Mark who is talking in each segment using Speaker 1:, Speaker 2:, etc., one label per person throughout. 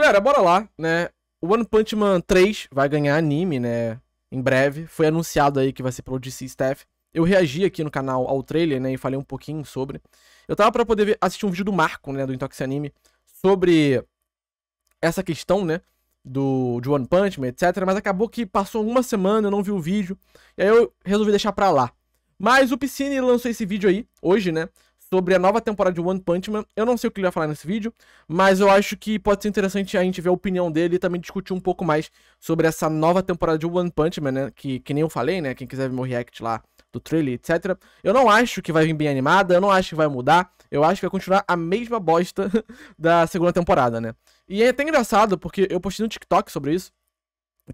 Speaker 1: Galera, bora lá, né? One Punch Man 3 vai ganhar anime, né? Em breve. Foi anunciado aí que vai ser pelo DC Staff. Eu reagi aqui no canal ao trailer, né? E falei um pouquinho sobre. Eu tava pra poder ver, assistir um vídeo do Marco, né? Do Intox Anime. Sobre essa questão, né? Do, de One Punch Man, etc. Mas acabou que passou uma semana, eu não vi o vídeo. E aí eu resolvi deixar pra lá. Mas o Piscine lançou esse vídeo aí, hoje, né? sobre a nova temporada de One Punch Man. Eu não sei o que ele vai falar nesse vídeo, mas eu acho que pode ser interessante a gente ver a opinião dele e também discutir um pouco mais sobre essa nova temporada de One Punch Man, né? Que, que nem eu falei, né? Quem quiser ver meu react lá do trailer, etc. Eu não acho que vai vir bem animada, eu não acho que vai mudar, eu acho que vai continuar a mesma bosta da segunda temporada, né? E é até engraçado, porque eu postei no TikTok sobre isso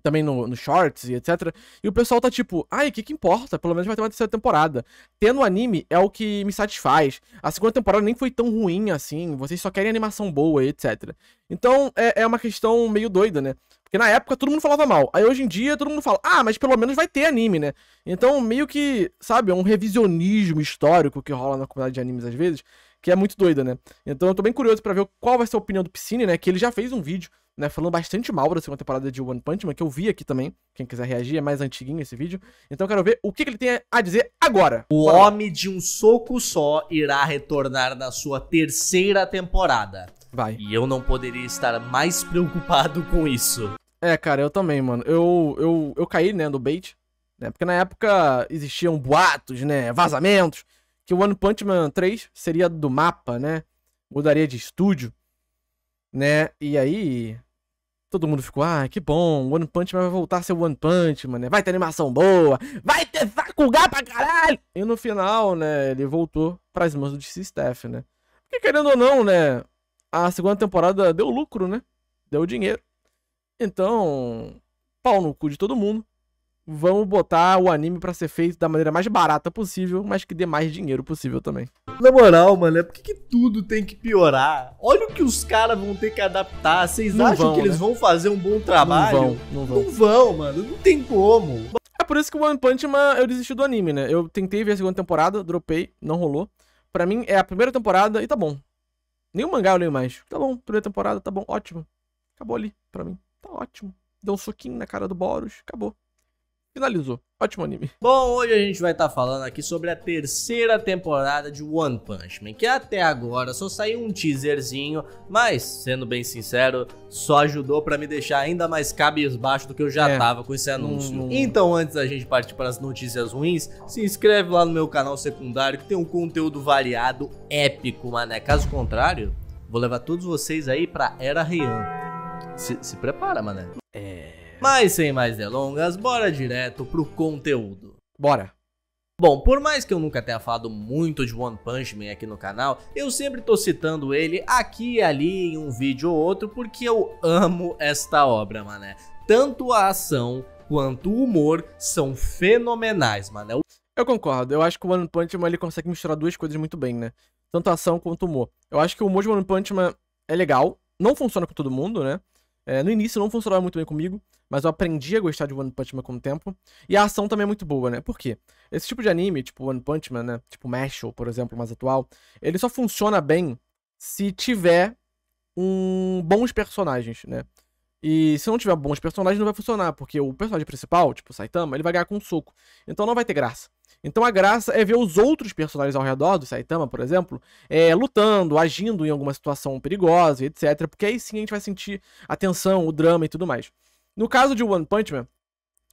Speaker 1: também no, no, shorts e etc. E o pessoal tá tipo, ai, o que que importa? Pelo menos vai ter uma terceira temporada. Tendo anime é o que me satisfaz. A segunda temporada nem foi tão ruim assim, vocês só querem animação boa e etc. Então é, é uma questão meio doida, né? Porque na época todo mundo falava mal. Aí hoje em dia todo mundo fala, ah, mas pelo menos vai ter anime, né? Então meio que, sabe, é um revisionismo histórico que rola na comunidade de animes às vezes que é muito doida, né? Então eu tô bem curioso para ver qual vai ser a opinião do Piscine, né? Que ele já fez um vídeo, né, falando bastante mal da segunda temporada de One Punch Man, que eu vi aqui também. Quem quiser reagir, é mais antiguinho esse vídeo. Então eu quero ver o que, que ele tem a dizer agora. O Bora. Homem de um Soco Só irá retornar
Speaker 2: na sua terceira temporada. Vai. E eu não poderia estar mais preocupado
Speaker 1: com isso. É, cara, eu também, mano. Eu, eu, eu caí, né, no bait. Né? Porque na época existiam boatos, né? Vazamentos que o One Punch Man 3 seria do mapa, né? Mudaria de estúdio, né? E aí todo mundo ficou, ah, que bom, One Punch Man vai voltar a ser One Punch Man, né? Vai ter animação boa, vai ter Sakuga pra caralho! E no final, né, ele voltou pras mãos do DC Staff, né? Porque querendo ou não, né, a segunda temporada deu lucro, né? Deu dinheiro. Então, pau no cu de todo mundo vamos botar o anime para ser feito da maneira mais barata possível, mas que dê mais dinheiro possível também. Na moral, mano, é porque que tudo tem que piorar?
Speaker 2: Olha o que os caras vão ter
Speaker 1: que adaptar. Vocês acham vão, que né? eles vão fazer um bom trabalho? Não vão, não vão. Não vão, mano. Não tem como. É por isso que o One Punch Man eu desisti do anime, né? Eu tentei ver a segunda temporada, dropei, não rolou. Para mim é a primeira temporada e tá bom. Nenhum mangá eu leio mais. Tá bom, primeira temporada, tá bom, ótimo. Acabou ali, pra mim. Tá ótimo. Deu um soquinho na cara do Boros, acabou finalizou. Ótimo
Speaker 2: anime. Bom, hoje a gente vai estar tá falando aqui sobre a terceira temporada de One Punch Man, que até agora só saiu um teaserzinho, mas, sendo bem sincero, só ajudou para me deixar ainda mais cabisbaixo do que eu já é. tava com esse anúncio. Hum. Então, antes da gente partir para as notícias ruins, se inscreve lá no meu canal secundário, que tem um conteúdo variado, épico, mané. Caso contrário, vou levar todos vocês aí pra Era Rian. Se, se prepara, mané. É... Mas sem mais delongas, bora direto pro conteúdo. Bora! Bom, por mais que eu nunca tenha falado muito de One Punch Man aqui no canal, eu sempre tô citando ele aqui e ali em um vídeo ou outro porque eu amo esta obra, mané.
Speaker 1: Tanto a ação quanto o humor são fenomenais, mané. Eu concordo, eu acho que o One Punch Man ele consegue misturar duas coisas muito bem, né? Tanto ação quanto humor. Eu acho que o humor de One Punch Man é legal, não funciona com todo mundo, né? É, no início não funcionava muito bem comigo, mas eu aprendi a gostar de One Punch Man com o tempo. E a ação também é muito boa, né? Por quê? Esse tipo de anime, tipo One Punch Man, né? Tipo Masho, por exemplo, mais atual, ele só funciona bem se tiver um bons personagens, né? E se não tiver bons personagens, não vai funcionar, porque o personagem principal, tipo Saitama, ele vai ganhar com um soco. Então não vai ter graça. Então a graça é ver os outros personagens ao redor do Saitama, por exemplo, é, lutando, agindo em alguma situação perigosa, etc. Porque aí sim a gente vai sentir a tensão, o drama e tudo mais. No caso de One Punch Man,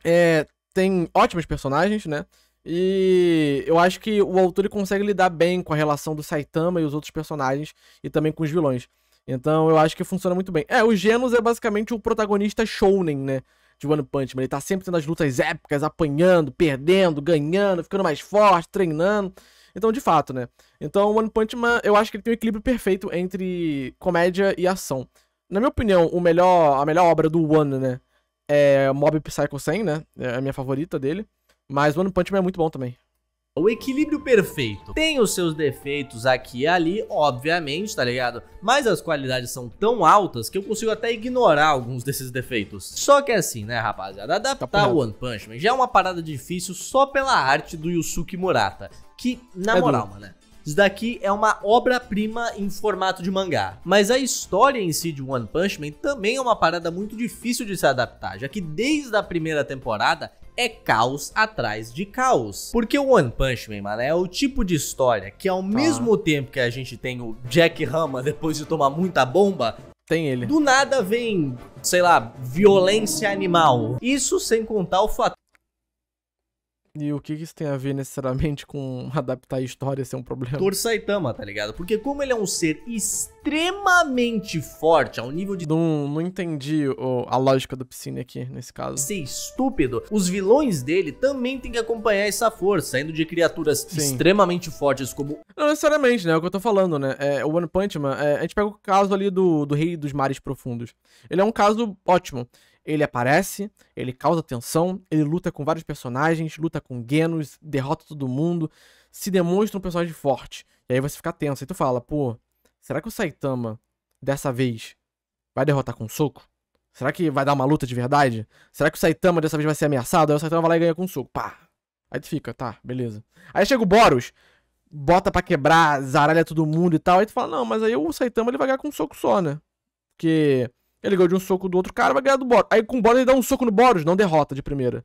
Speaker 1: é, tem ótimos personagens, né? E eu acho que o autor consegue lidar bem com a relação do Saitama e os outros personagens e também com os vilões. Então eu acho que funciona muito bem. É, o Genos é basicamente o protagonista shounen, né? de One Punch Man. Ele tá sempre tendo as lutas épicas, apanhando, perdendo, ganhando, ficando mais forte, treinando. Então, de fato, né? Então, One Punch Man, eu acho que ele tem um equilíbrio perfeito entre comédia e ação. Na minha opinião, o melhor, a melhor obra do One, né? É Mob Psycho 100, né? É a minha favorita dele. Mas One Punch Man é muito bom também.
Speaker 2: O equilíbrio perfeito tem os seus defeitos aqui e ali, obviamente, tá ligado? Mas as qualidades são tão altas que eu consigo até ignorar alguns desses defeitos. Só que é assim, né, rapaziada? Adaptar tá o One Punch Man já é uma parada difícil só pela arte do Yusuke Murata. Que, na é moral, mano, né? Isso daqui é uma obra-prima em formato de mangá. Mas a história em si de One Punch Man também é uma parada muito difícil de se adaptar, já que desde a primeira temporada é caos atrás de caos. Porque o One Punch Man, mano, é o tipo de história que ao tá. mesmo tempo que a gente tem o Jack Rama depois de tomar muita bomba, tem ele. Do nada vem, sei lá, violência animal. Isso sem contar o fato
Speaker 1: e o que isso tem a ver necessariamente com adaptar a história ser um problema? Tor
Speaker 2: Saitama, tá ligado? Porque como ele é um ser extremamente forte ao nível de... Não, não entendi a lógica do piscina aqui, nesse caso. Ser estúpido, os vilões dele também têm que acompanhar essa força, saindo de criaturas Sim. extremamente fortes como...
Speaker 1: Não necessariamente, né? É o que eu tô falando, né? É, o One Punch Man, é, a gente pega o caso ali do, do Rei dos Mares Profundos. Ele é um caso ótimo. Ele aparece, ele causa tensão, ele luta com vários personagens, luta com Genos, derrota todo mundo, se demonstra um personagem forte. E aí você fica tenso. Aí tu fala, pô, será que o Saitama, dessa vez, vai derrotar com um soco? Será que vai dar uma luta de verdade? Será que o Saitama dessa vez vai ser ameaçado? Aí o Saitama vai lá e ganha com um soco. Pá! Aí tu fica, tá, beleza. Aí chega o Boros, bota para quebrar, zaralha todo mundo e tal. Aí tu fala, não, mas aí o Saitama ele vai ganhar com um soco só, né? Porque ele ganhou de um soco do outro cara, vai ganhar do Boros. Aí com o Boros ele dá um soco no Boros, não derrota de primeira.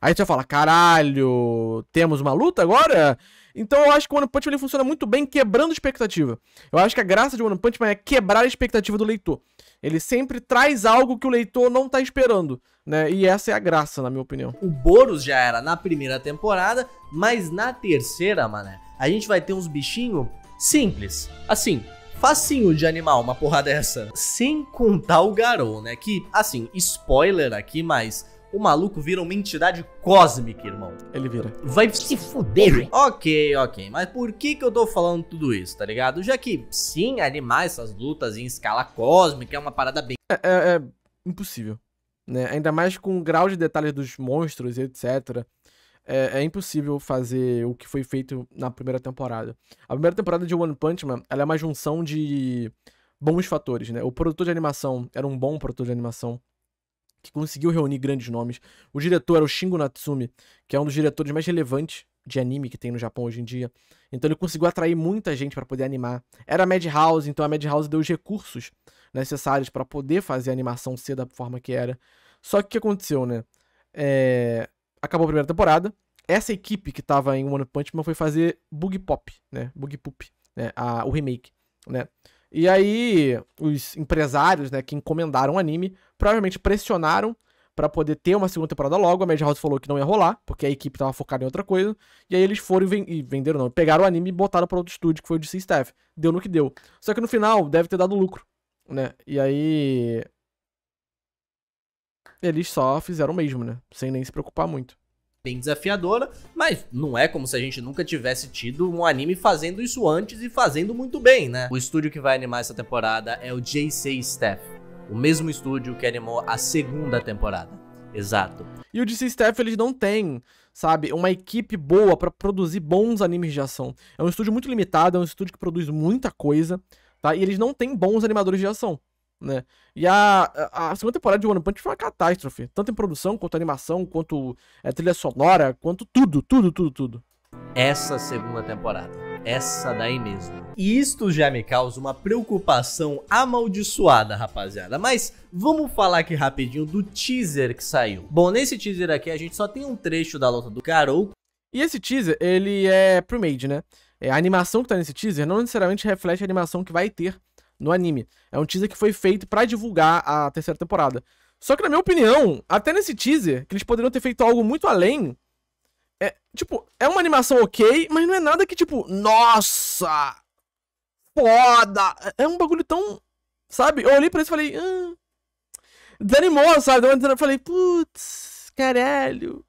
Speaker 1: Aí você fala, caralho, temos uma luta agora? Então eu acho que o One Punch Man funciona muito bem quebrando expectativa. Eu acho que a graça de One Punch Man é quebrar a expectativa do leitor. Ele sempre traz algo que o leitor não tá esperando, né? E essa é a graça, na minha opinião. O
Speaker 2: Boros já era na primeira temporada, mas na terceira, mané, a gente vai ter uns bichinhos simples. Assim, facinho de animal uma porra dessa. Sem contar o Garou, né? Que, assim, spoiler aqui, mas o maluco vira uma entidade cósmica, irmão. Ele vira. Vai se fuder. Ok, ok. Mas por que que eu tô falando tudo isso, tá ligado? Já que, sim, animais, essas lutas em escala cósmica é uma parada bem... É, é, é
Speaker 1: impossível. Né? Ainda mais com o grau de detalhes dos monstros e etc é, é, impossível fazer o que foi feito na primeira temporada. A primeira temporada de One Punch Man, ela é uma junção de bons fatores, né? O produtor de animação era um bom produtor de animação que conseguiu reunir grandes nomes. O diretor era o Shingo Natsumi, que é um dos diretores mais relevantes de anime que tem no Japão hoje em dia. Então ele conseguiu atrair muita gente para poder animar. Era a Madhouse, então a Madhouse deu os recursos necessários para poder fazer a animação ser da forma que era. Só que o que aconteceu, né? É acabou a primeira temporada. Essa equipe que tava em One Punch Man foi fazer Bug Pop, né? Bug Poop, né? A, o remake, né? E aí, os empresários, né, que encomendaram o anime, provavelmente pressionaram para poder ter uma segunda temporada logo. A Major House falou que não ia rolar, porque a equipe tava focada em outra coisa. E aí eles foram e, venderam, não, pegaram o anime e botaram para outro estúdio, que foi o DC Staff. Deu no que deu. Só que no final, deve ter dado lucro, né? E aí, eles só fizeram o mesmo, né? Sem nem se preocupar muito.
Speaker 2: Bem desafiadora, mas não é como se a gente nunca tivesse tido um anime fazendo isso antes e fazendo muito bem, né? O estúdio que vai animar essa temporada é o JC Staff, o mesmo estúdio que animou
Speaker 1: a segunda temporada. Exato. E o DC Staff, eles não têm, sabe, uma equipe boa para produzir bons animes de ação. É um estúdio muito limitado, é um estúdio que produz muita coisa, tá? E eles não têm bons animadores de ação né? E a, a segunda temporada de One Punch foi uma catástrofe, tanto em produção, quanto animação, quanto é, trilha sonora, quanto tudo, tudo, tudo, tudo.
Speaker 2: Essa segunda temporada, essa daí mesmo. E isto já me causa uma preocupação amaldiçoada, rapaziada. Mas vamos falar aqui rapidinho do teaser que saiu. Bom, nesse teaser aqui a gente só tem um trecho da luta do Carol.
Speaker 1: E esse teaser, ele é pre-made, né? É, a animação que tá nesse teaser não necessariamente reflete a animação que vai ter no anime. É um teaser que foi feito para divulgar a terceira temporada. Só que, na minha opinião, até nesse teaser, que eles poderiam ter feito algo muito além. É, tipo, é uma animação ok, mas não é nada que, tipo, nossa! Foda! É um bagulho tão. Sabe? Eu olhei pra isso e falei. Ah. Desanimou, sabe? Eu falei, putz, caralho.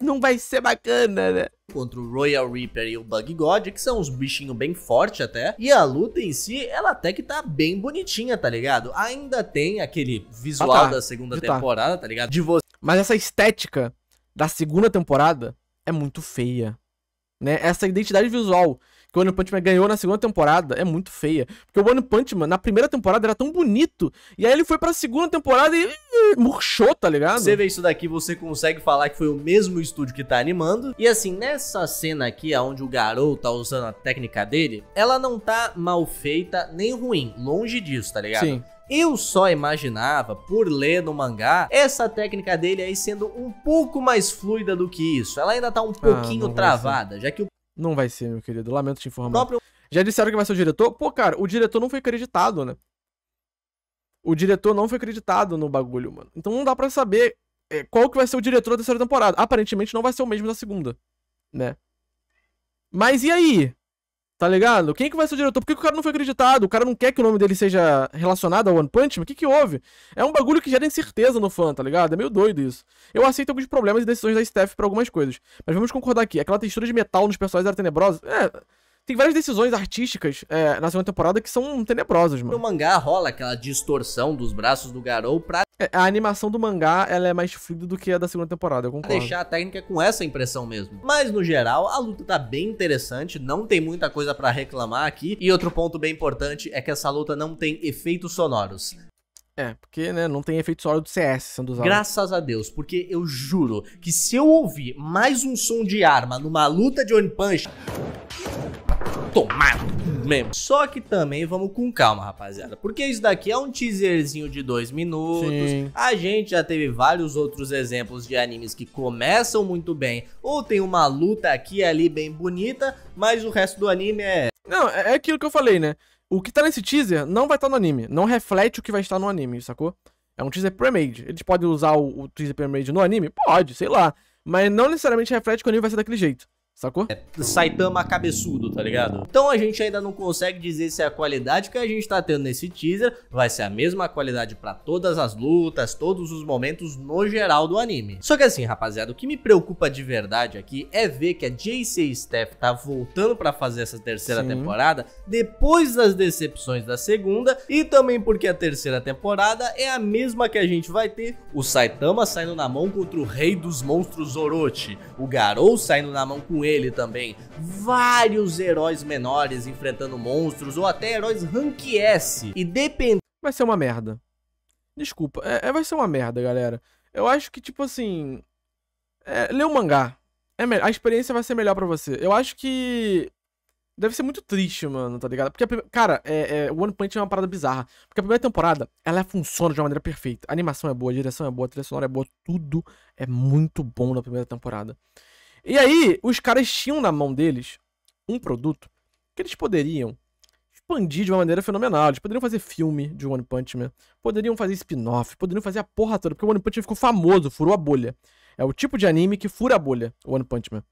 Speaker 1: Não vai ser
Speaker 2: bacana, né? contra o Royal Reaper e o Bug God, que são uns bichinhos bem fortes até. E a luta em si, ela até que tá bem bonitinha, tá ligado? Ainda tem aquele visual ah, tá. da segunda tá.
Speaker 1: temporada, tá ligado? De Mas essa estética da segunda temporada é muito feia, né? Essa identidade visual que o One Punch Man ganhou na segunda temporada é muito feia. Porque o One Punch Man, na primeira temporada, era tão bonito. E aí ele foi pra segunda temporada e murchou, tá ligado? Você
Speaker 2: vê isso daqui, você consegue falar que foi o mesmo estúdio que tá animando. E assim, nessa cena aqui, onde o garoto tá usando a técnica dele, ela não tá mal feita nem ruim. Longe disso, tá ligado? Sim. Eu só imaginava, por ler no mangá, essa técnica dele aí sendo um pouco mais fluida do que isso. Ela ainda tá um
Speaker 1: ah, pouquinho ah, travada, já que o não vai ser, meu querido. Lamento te informar. Próprio... Já disseram que vai ser o diretor? Pô, cara, o diretor não foi acreditado, né? O diretor não foi acreditado no bagulho, mano. Então não dá para saber é, qual que vai ser o diretor da terceira temporada. Aparentemente não vai ser o mesmo da segunda, né? Mas e aí? Tá ligado? Quem é que vai ser o diretor? Por que, que, o cara não foi acreditado? O cara não quer que o nome dele seja relacionado ao One Punch Man? O que que houve? É um bagulho que gera incerteza no fã, tá ligado? É meio doido isso. Eu aceito alguns problemas e decisões da Steph pra algumas coisas. Mas vamos concordar aqui. Aquela textura de metal nos personagens era tenebrosa? É... Tem várias decisões artísticas é, na segunda temporada que são tenebrosas, mano. No mangá
Speaker 2: rola aquela distorção dos braços do Garou pra... É,
Speaker 1: a animação do mangá, ela é mais fluida do que a da segunda temporada, eu concordo. Pra deixar
Speaker 2: a técnica com essa impressão mesmo. Mas, no geral, a luta tá bem interessante, não tem muita coisa para reclamar aqui. E outro ponto bem importante é que essa luta não tem efeitos sonoros. É,
Speaker 1: porque, né, não tem efeito sonoro do CS sendo usado.
Speaker 2: Graças a Deus, porque eu juro
Speaker 1: que se eu ouvir mais um som
Speaker 2: de arma numa luta de One Punch tomar mesmo. Só que também vamos com calma, rapaziada. Porque isso daqui é um teaserzinho de dois minutos. Sim. A gente já teve vários outros exemplos de animes que começam muito bem. Ou tem
Speaker 1: uma luta aqui e ali bem bonita, mas o resto do anime é. Não, é, é aquilo que eu falei, né? O que tá nesse teaser não vai estar tá no anime. Não reflete o que vai estar no anime, sacou? É um teaser pre-made. Eles podem usar o, o teaser pre-made no anime? Pode, sei lá. Mas não necessariamente reflete que o anime vai ser daquele jeito. Sacou? É, Saitama cabeçudo, tá ligado?
Speaker 2: Então a gente ainda não consegue dizer se é a qualidade que a gente tá tendo nesse teaser vai ser a mesma qualidade para todas as lutas, todos os momentos no geral do anime. Só que assim, rapaziada, o que me preocupa de verdade aqui é ver que a JC Steph tá voltando para fazer essa terceira Sim. temporada depois das decepções da segunda e também porque a terceira temporada é a mesma que a gente vai ter o Saitama saindo na mão contra o Rei dos Monstros Orochi, o Garou saindo na mão com ele também. Vários heróis menores enfrentando monstros ou
Speaker 1: até heróis rank S. E depende Vai ser uma merda. Desculpa, é, é, vai ser uma merda, galera. Eu acho que, tipo assim. É, ler o um mangá. É a experiência vai ser melhor para você. Eu acho que. Deve ser muito triste, mano, tá ligado? Porque, a cara, é, é, One Punch é uma parada bizarra. Porque a primeira temporada, ela funciona de uma maneira perfeita. A animação é boa, a direção é boa, a trilha sonora é boa, tudo é muito bom na primeira temporada. E aí, os caras tinham na mão deles um produto que eles poderiam expandir de uma maneira fenomenal. Eles poderiam fazer filme de One Punch Man, poderiam fazer spin-off, poderiam fazer a porra toda, porque o One Punch Man ficou famoso, furou a bolha. É o tipo de anime que fura a bolha, o One Punch Man.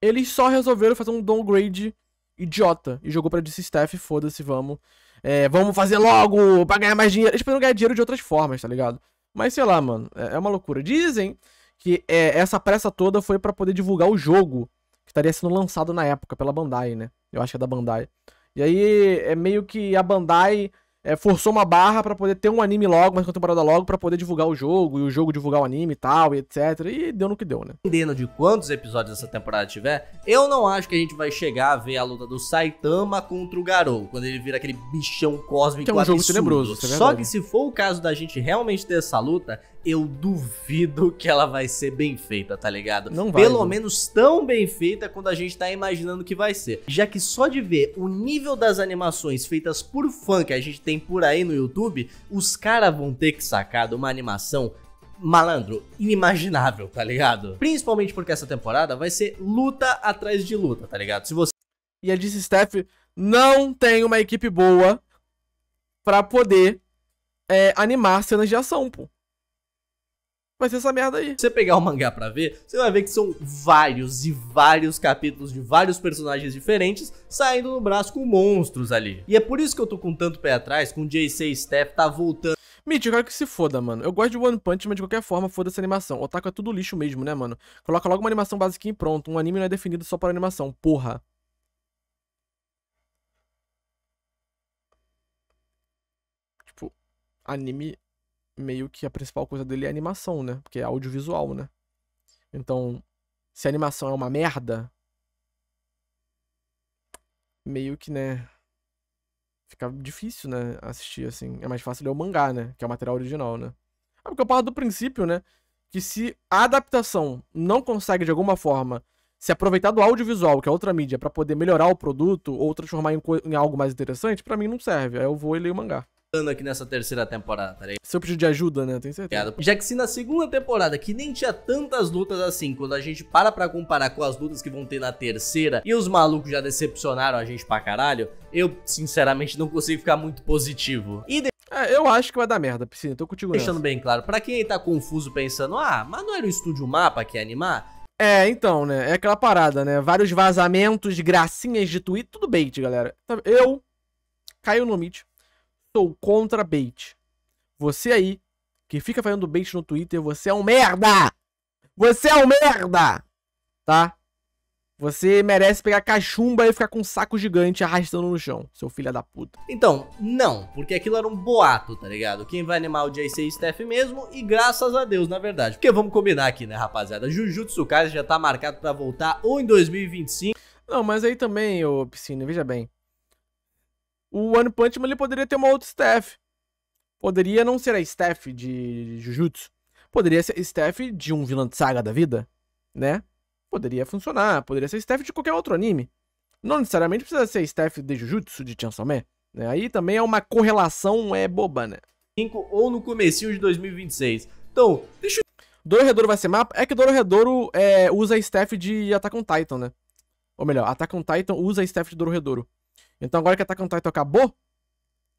Speaker 1: Eles só resolveram fazer um downgrade idiota e jogou pra DC Staff, foda-se, vamos. É, vamos fazer logo pra ganhar mais dinheiro. Eles poderiam ganhar dinheiro de outras formas, tá ligado? Mas sei lá, mano, é, é uma loucura. Dizem que é, essa pressa toda foi para poder divulgar o jogo que estaria sendo lançado na época pela Bandai, né? Eu acho que é da Bandai. E aí é meio que a Bandai é, forçou uma barra para poder ter um anime logo, mais uma temporada logo, para poder divulgar o jogo, e o jogo divulgar o anime e tal, e etc. E deu no que deu, né? Dependendo de quantos
Speaker 2: episódios essa temporada tiver, eu não acho que a gente vai chegar a ver a luta do Saitama contra o Garou, quando ele vira aquele bichão cósmico que é um jogo tenebroso. É Só que se for o caso da gente realmente ter essa luta, eu duvido que ela vai ser bem feita, tá ligado? Não vai. Pelo não. menos tão bem feita quanto a gente tá imaginando que vai ser. Já que só de ver o nível das animações feitas por fã que a gente tem por aí no YouTube, os caras vão ter que sacar de uma animação malandro, inimaginável, tá ligado? Principalmente porque essa temporada vai
Speaker 1: ser luta atrás de luta, tá ligado? Se você E a DC Steph não tem uma equipe boa para poder é, animar cenas de ação, pô vai ser essa merda aí. Se você pegar o
Speaker 2: mangá pra ver,
Speaker 1: você vai ver que são vários
Speaker 2: e vários capítulos de vários personagens diferentes saindo no braço com monstros ali.
Speaker 1: E é por isso que eu tô com tanto pé atrás, com o JC Steph tá voltando. Mitch, eu quero que se foda, mano. Eu gosto de One Punch, mas de qualquer forma, foda essa animação. O otaku é tudo lixo mesmo, né, mano? Coloca logo uma animação básica e pronto. Um anime não é definido só para animação, porra. Tipo, anime meio que a principal coisa dele é animação, né? Porque é audiovisual, né? Então, se a animação é uma merda, meio que, né, fica difícil, né, assistir assim. É mais fácil ler o mangá, né, que é o material original, né? É porque eu parto do princípio, né, que se a adaptação não consegue de alguma forma se aproveitar do audiovisual, que é outra mídia, para poder melhorar o produto ou transformar em, em algo mais interessante, para mim não serve. Aí eu vou e leio o mangá
Speaker 2: aqui nessa terceira temporada, tá ligado?
Speaker 1: Se eu pedir de ajuda, né?
Speaker 2: Tem certeza. Já que se na segunda temporada, que nem tinha tantas lutas assim, quando a gente para pra comparar com as lutas que vão ter na terceira, e os malucos já decepcionaram a gente pra caralho, eu, sinceramente, não consigo ficar muito positivo. E de...
Speaker 1: É, eu acho que vai dar merda, Piscina, tô contigo Deixando nessa.
Speaker 2: bem claro, pra quem tá confuso pensando, ah, mas não era o Estúdio Mapa que ia animar?
Speaker 1: É, então, né? É aquela parada, né? Vários vazamentos, gracinhas de tweet, tudo bait, galera. Eu, Caio Nomite, sou contra bait. Você aí, que fica fazendo bait no Twitter, você é um merda! Você é um merda! Tá? Você merece pegar cachumba e ficar com um saco gigante arrastando no chão, seu filho da puta. Então, não,
Speaker 2: porque aquilo era um boato, tá ligado? Quem vai animar o JC e Steph mesmo, e graças a Deus, na verdade. Porque vamos combinar aqui, né, rapaziada? Jujutsu Kaisen já tá marcado para
Speaker 1: voltar ou em 2025. Não, mas aí também, ô Piscina, veja bem o One Punch Man ele poderia ter uma outra staff. Poderia não ser a staff de Jujutsu. Poderia ser a staff de um vilão de saga da vida, né? Poderia funcionar, poderia ser a staff de qualquer outro anime. Não necessariamente precisa ser a staff de Jujutsu de Chainsaw Man. Né? Aí também é uma correlação é boba, né? Ou no comecinho de 2026. Então, deixa eu... Dororedoro vai ser mapa? É que Dororedoro é, usa a staff de Attack on Titan, né? Ou melhor, Attack on Titan usa a staff de Dororedoro. Então agora que Attack on Titan acabou,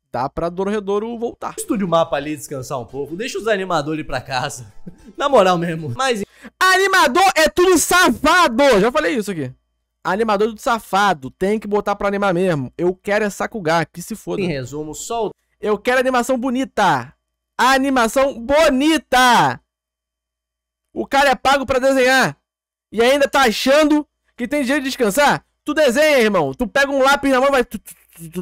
Speaker 1: dá pra Dororedoro voltar. Estúdio mapa ali descansar um pouco, deixa os animadores ir pra casa. Na moral mesmo. Mas... Animador é tudo safado! Já falei isso aqui. Animador é tudo safado, tem que botar pra animar mesmo. Eu quero é Sakuga, que se foda. Em resumo, só o... Eu quero animação bonita. Animação bonita! O cara é pago pra desenhar. E ainda tá achando que tem jeito de descansar? Tu desenha, irmão. Tu pega um lápis na mão e vai. Tu,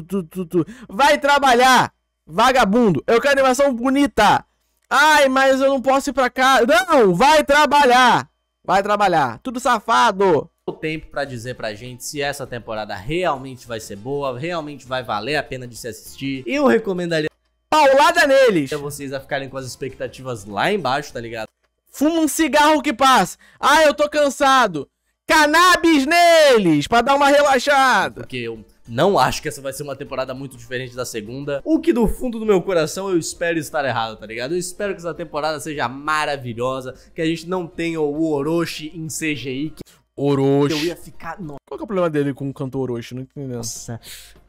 Speaker 1: tu, tu, vai trabalhar, vagabundo. Eu quero animação bonita. Ai, mas eu não posso ir pra cá. Não, vai trabalhar. Vai trabalhar. Tudo safado.
Speaker 2: O tempo para dizer pra gente se essa temporada realmente vai ser boa, realmente vai valer a pena de se assistir. Eu recomendaria paulada neles. Pra vocês a ficarem com as expectativas lá embaixo, tá ligado? Fuma um cigarro que passa. Ah, eu tô cansado cannabis neles, para dar uma relaxada. Porque eu não acho que essa vai ser uma temporada muito diferente da segunda. O que do fundo do meu coração eu espero estar errado, tá ligado? Eu espero que essa temporada seja maravilhosa, que a gente não tenha o Orochi em CGI. Que...
Speaker 1: Orochi. Eu ia ficar. Nossa. Qual é o problema dele com o cantor Orochi? Não entendendo. Nossa,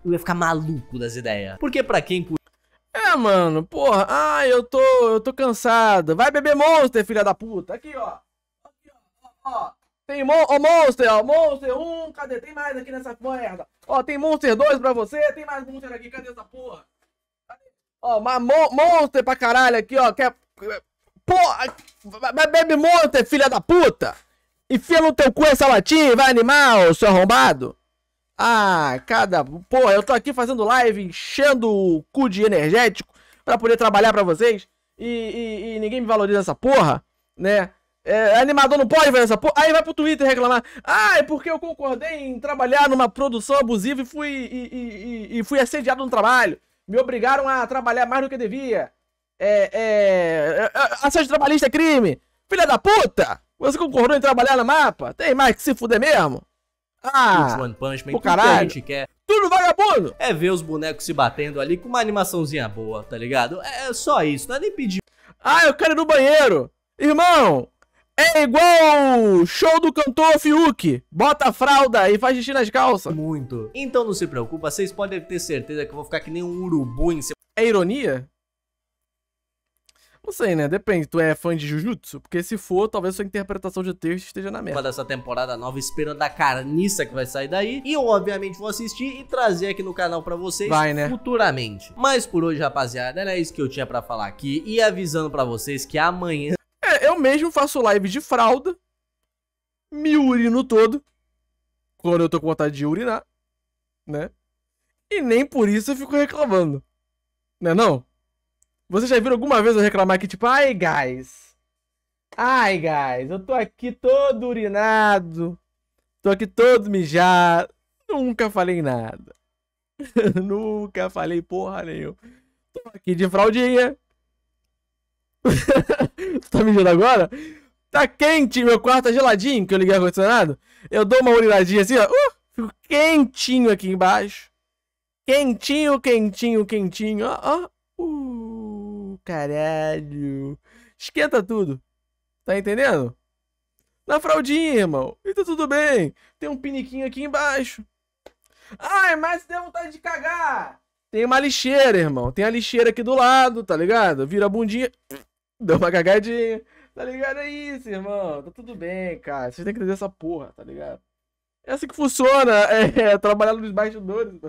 Speaker 1: eu ia ficar maluco das ideias. Porque pra quem. É, mano, porra. Ah, eu tô. Eu tô cansado. Vai beber monster, filha da puta. Aqui, ó. Aqui, ó. Ó. Tem mon oh, Monster, ó. Monster 1, cadê? Tem mais aqui nessa merda. Ó, tem Monster 2 pra você. Tem mais Monster aqui, cadê essa porra? Ó, ma Monster pra caralho aqui, ó. Quer... Porra! Bebe Monster, filha da puta! Enfia no teu cu essa latinha vai animal, seu arrombado! Ah, cada. Pô, eu tô aqui fazendo live, enchendo o cu de energético para poder trabalhar para vocês e, e, e, ninguém me valoriza essa porra, né? É, animador não pode ver essa porra. Aí vai pro Twitter reclamar. Ah, é porque eu concordei em trabalhar numa produção abusiva e fui, e, e, e, fui assediado no trabalho. Me obrigaram a trabalhar mais do que devia. É, é, é, é, assédio trabalhista é crime. Filha da puta! Você concordou em trabalhar no mapa? Tem mais que se fuder mesmo? Ah, One Punch Man, o caralho. que a gente quer. Tudo vagabundo! É ver os
Speaker 2: bonecos se batendo ali com uma animaçãozinha boa, tá ligado? É, é só isso, não é nem pedir. Ah, eu
Speaker 1: quero ir no banheiro! Irmão, é igual show do cantor Fiuk. Bota a fralda e faz xixi nas calças. Muito.
Speaker 2: Então não se preocupa, vocês podem ter certeza
Speaker 1: que eu vou ficar que nem um urubu em seu... É ironia? Não sei, né? Depende. Tu é fã de Jujutsu? Porque se for, talvez sua interpretação de texto esteja na merda.
Speaker 2: Dessa temporada nova, esperando a carniça que vai sair daí. E eu, obviamente, vou assistir e trazer aqui no canal pra vocês vai, né? futuramente. Mas por hoje, rapaziada, era isso que eu tinha pra falar aqui. E avisando pra vocês
Speaker 1: que amanhã eu mesmo faço live de fralda, me urino todo, quando eu tô com vontade de urinar, né? E nem por isso eu fico reclamando. Né não? Você já viram alguma vez eu reclamar que tipo, ai guys, ai guys, eu tô aqui todo urinado, tô aqui todo mijado, nunca falei nada. nunca falei porra nenhuma. Tô aqui de fraldinha. tá me vendo agora? Tá quente, meu quarto tá geladinho, que eu liguei o ar-condicionado. Eu dou uma urinadinha assim, ó. Uh, fico quentinho aqui embaixo. Quentinho, quentinho, quentinho. Ó, ó. Uh, caralho. Esquenta tudo. Tá entendendo? Na fraldinha, irmão. E tá tudo bem. Tem um piniquinho aqui embaixo. Ai, mas deu vontade de cagar. Tem uma lixeira, irmão. Tem a lixeira aqui do lado, tá ligado? Vira a bundinha. Deu uma cagadinha. Tá ligado? É isso, irmão. Tá tudo bem, cara. Vocês têm que entender essa porra, tá ligado? É assim que funciona, é, é trabalhar nos bastidores.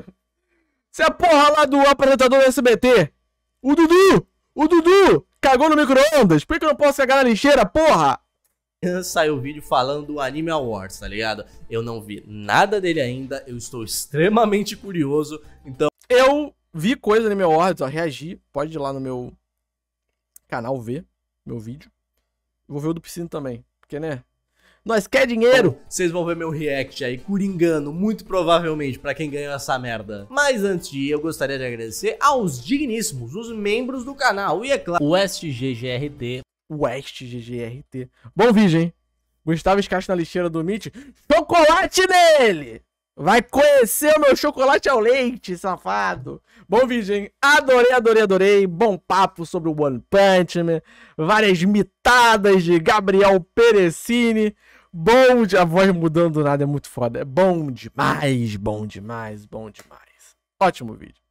Speaker 1: Se é a porra lá do apresentador do SBT, o Dudu, o Dudu, cagou no micro-ondas, por que eu não posso cagar na lixeira, porra?
Speaker 2: Saiu o vídeo falando do Anime Awards, tá ligado? Eu não vi nada dele ainda, eu estou
Speaker 1: extremamente curioso, então... Eu vi coisa no Anime Awards, ó, reagi, pode ir lá no meu canal ver meu vídeo. Vou ver o do Piscina também, porque, né? Nós quer dinheiro! Então, vocês vão
Speaker 2: ver meu react aí, coringando, muito provavelmente, para quem ganhou essa merda. Mas antes de ir, eu gostaria de agradecer aos digníssimos, os membros do canal, e é claro... o sggrt
Speaker 1: Bom vídeo, hein? Gustavo Escacho na lixeira do Meet. Chocolate nele! Vai conhecer o meu chocolate ao leite, safado. Bom vídeo, hein? Adorei, adorei, adorei. Bom papo sobre o One Punch Man. Várias mitadas de Gabriel Perecini. Bom de... A voz mudando do nada é muito foda. É bom demais, bom demais, bom demais. Ótimo vídeo.